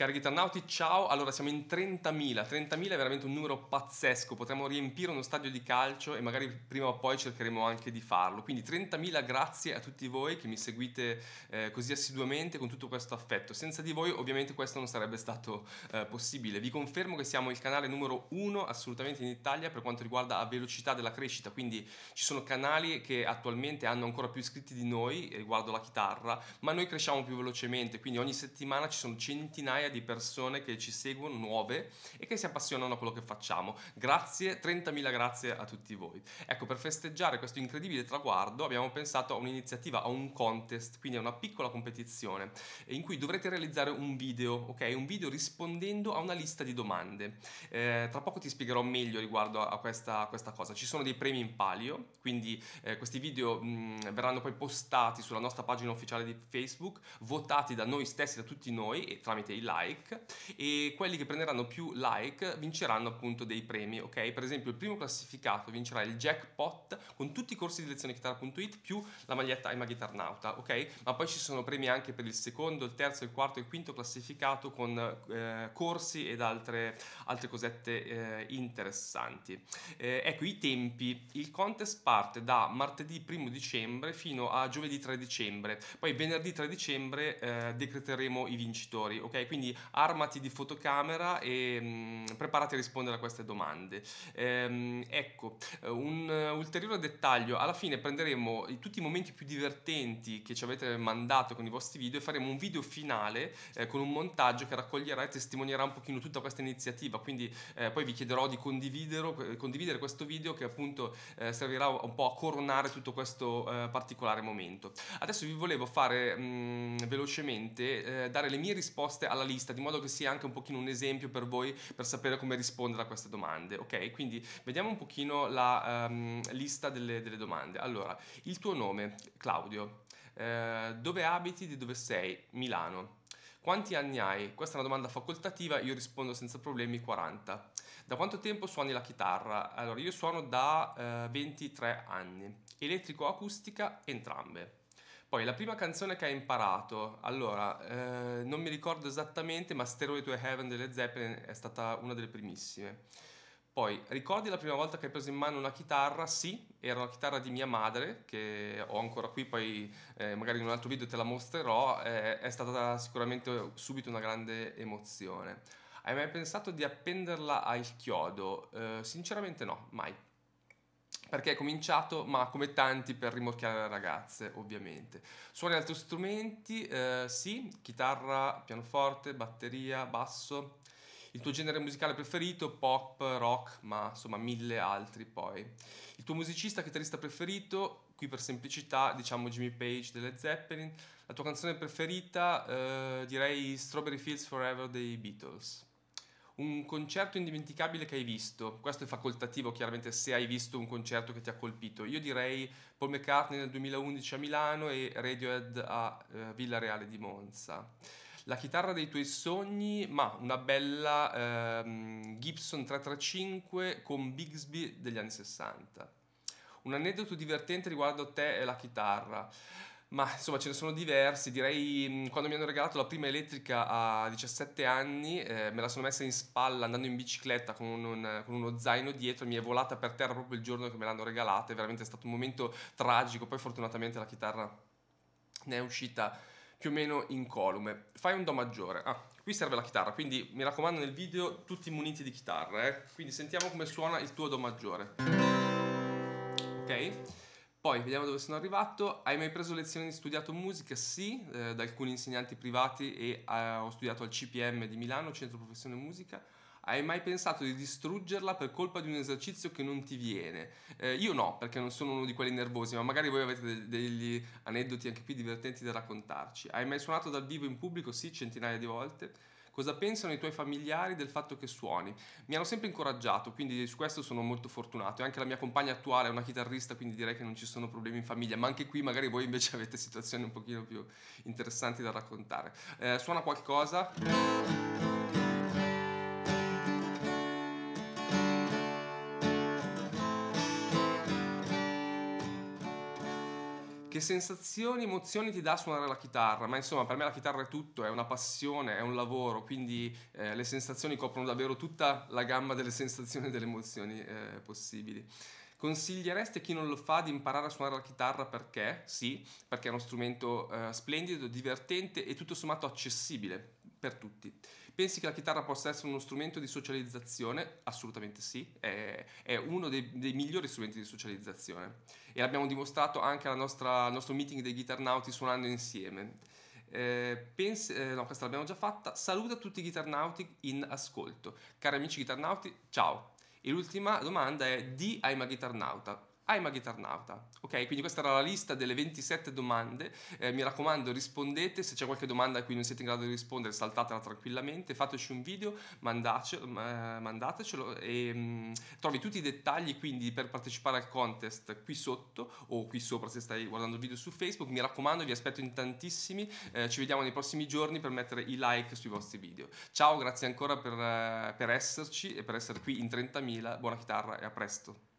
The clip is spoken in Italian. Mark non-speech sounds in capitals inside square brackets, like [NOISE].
Cari Ghitarnauti, ciao! Allora, siamo in 30.000. 30.000 è veramente un numero pazzesco. Potremmo riempire uno stadio di calcio e magari prima o poi cercheremo anche di farlo. Quindi 30.000 grazie a tutti voi che mi seguite eh, così assiduamente con tutto questo affetto. Senza di voi, ovviamente, questo non sarebbe stato eh, possibile. Vi confermo che siamo il canale numero uno assolutamente in Italia per quanto riguarda la velocità della crescita. Quindi ci sono canali che attualmente hanno ancora più iscritti di noi riguardo la chitarra, ma noi cresciamo più velocemente. Quindi ogni settimana ci sono centinaia di di persone che ci seguono, nuove, e che si appassionano a quello che facciamo. Grazie, 30.000 grazie a tutti voi. Ecco, per festeggiare questo incredibile traguardo abbiamo pensato a un'iniziativa, a un contest, quindi a una piccola competizione, eh, in cui dovrete realizzare un video, ok? Un video rispondendo a una lista di domande. Eh, tra poco ti spiegherò meglio riguardo a questa, a questa, cosa. Ci sono dei premi in palio, quindi eh, questi video mh, mm, verranno poi postati sulla nostra pagina ufficiale di Facebook, votati da noi stessi, da tutti noi, e tramite i live like e quelli che prenderanno più like vinceranno appunto dei premi, ok? Per esempio il primo classificato vincerà il jackpot con tutti i corsi di lezione chitarra.it più la maglietta Emma Guitarnauta, ok? Ma poi ci sono premi anche per il secondo, il terzo, il quarto e il quinto classificato con eh, corsi ed altre, altre cosette eh, interessanti. Eh, ecco i tempi, il contest parte da martedì 1 dicembre fino a giovedì 3 dicembre, poi venerdì 3 dicembre eh, decreteremo i vincitori, ok? Quindi armati di fotocamera e mh, mm, preparati a rispondere a queste domande. Ehm, ecco, un ulteriore dettaglio, alla fine prenderemo tutti i momenti più divertenti che ci avete mandato con i vostri video e faremo un video finale eh, con un montaggio che raccoglierà e testimonierà un pochino tutta questa iniziativa, quindi eh, poi vi chiederò di condividere, eh, condividere questo video che appunto eh, servirà un po' a coronare tutto questo eh, particolare momento. Adesso vi volevo fare mh, mm, velocemente eh, dare le mie risposte alla lista, di modo che sia anche un pochino un esempio per voi per sapere come rispondere a queste domande, ok? Quindi vediamo un pochino la um, lista delle, delle domande. Allora, il tuo nome, Claudio, eh, dove abiti, di dove sei? Milano. Quanti anni hai? Questa è una domanda facoltativa, io rispondo senza problemi 40. Da quanto tempo suoni la chitarra? Allora, io suono da eh, 23 anni, elettrico-acustica o entrambe. Poi la prima canzone che hai imparato, allora, eh, non mi ricordo esattamente, ma Stairway to Heaven delle Zeppelin è stata una delle primissime. Poi, ricordi la prima volta che hai preso in mano una chitarra? Sì, era una chitarra di mia madre, che ho ancora qui, poi eh, magari in un altro video te la mostrerò, eh, è stata sicuramente subito una grande emozione. Hai mai pensato di appenderla al chiodo? Eh, sinceramente no, mai perché è cominciato, ma come tanti, per rimorchiare le ragazze, ovviamente. Suoni altri strumenti? Eh, sì, chitarra, pianoforte, batteria, basso. Il tuo genere musicale preferito? Pop, rock, ma insomma mille altri poi. Il tuo musicista, chitarrista preferito? Qui per semplicità diciamo Jimmy Page delle Zeppelin. La tua canzone preferita? Eh, direi Strawberry Fields Forever dei Beatles un concerto indimenticabile che hai visto, questo è facoltativo chiaramente se hai visto un concerto che ti ha colpito, io direi Paul McCartney nel 2011 a Milano e Radiohead a eh, Villareale di Monza. La chitarra dei tuoi sogni, ma una bella ehm, Gibson 335 con Bigsby degli anni 60. Un aneddoto divertente riguardo te e la chitarra ma insomma ce ne sono diversi. Direi mm, quando mi hanno regalato la prima elettrica a 17 anni, eh, me la sono messa in spalla andando in bicicletta con, un, con, uno zaino dietro, mi è volata per terra proprio il giorno che me l'hanno regalata. È veramente stato un momento tragico. Poi, fortunatamente, la chitarra ne è uscita più o meno incolume. Fai un Do maggiore. Ah, qui serve la chitarra, quindi mi raccomando nel video tutti muniti di chitarra. Eh? Quindi sentiamo come suona il tuo Do maggiore. Ok? Poi vediamo dove sono arrivato. Hai mai preso lezioni di studiato musica? Sì, eh, da alcuni insegnanti privati e eh, ho studiato al CPM di Milano, Centro Professione Musica. Hai mai pensato di distruggerla per colpa di un esercizio che non ti viene? Eh, io no, perché non sono uno di quelli nervosi, ma magari voi avete de- degli aneddoti anche più divertenti da raccontarci. Hai mai suonato dal vivo in pubblico? Sì, centinaia di volte cosa pensano i tuoi familiari del fatto che suoni. Mi hanno sempre incoraggiato, quindi su questo sono molto fortunato. E anche la mia compagna attuale è una chitarrista, quindi direi che non ci sono problemi in famiglia, ma anche qui magari voi invece [LAUGHS] avete situazioni un pochino più interessanti da raccontare. Eh, suona qualcosa? che sensazioni, emozioni ti dà suonare la chitarra? Ma insomma, per me la chitarra è tutto, è una passione, è un lavoro, quindi eh, le sensazioni coprono davvero tutta la gamma delle sensazioni e delle emozioni eh, possibili. Consigliereste a chi non lo fa di imparare a suonare la chitarra perché? Sì, perché è uno strumento eh, splendido, divertente e tutto sommato accessibile per tutti. Pensi che la chitarra possa essere uno strumento di socializzazione? Assolutamente sì, è, è uno dei, dei, migliori strumenti di socializzazione e l'abbiamo dimostrato anche al nostro meeting dei chitarnauti suonando insieme. Eh, pensi, eh, no, questa l'abbiamo già fatta. Saluta tutti i chitarnauti in ascolto. Cari amici chitarnauti, ciao. E l'ultima domanda è di I'm a chitarnauta. I'm a Guitarnauta. Ok, quindi questa era la lista delle 27 domande. Eh, mi raccomando, rispondete. Se c'è qualche domanda a cui non siete in grado di rispondere, saltatela tranquillamente. Fateci un video, mandace, eh, mandatecelo e mm, trovi tutti i dettagli quindi per partecipare al contest qui sotto o qui sopra se stai guardando il video su Facebook. Mi raccomando, vi aspetto in tantissimi. Eh, ci vediamo nei prossimi giorni per mettere i like sui vostri video. Ciao, grazie ancora per, eh, per esserci e per essere qui in 30.000. Buona chitarra e a presto.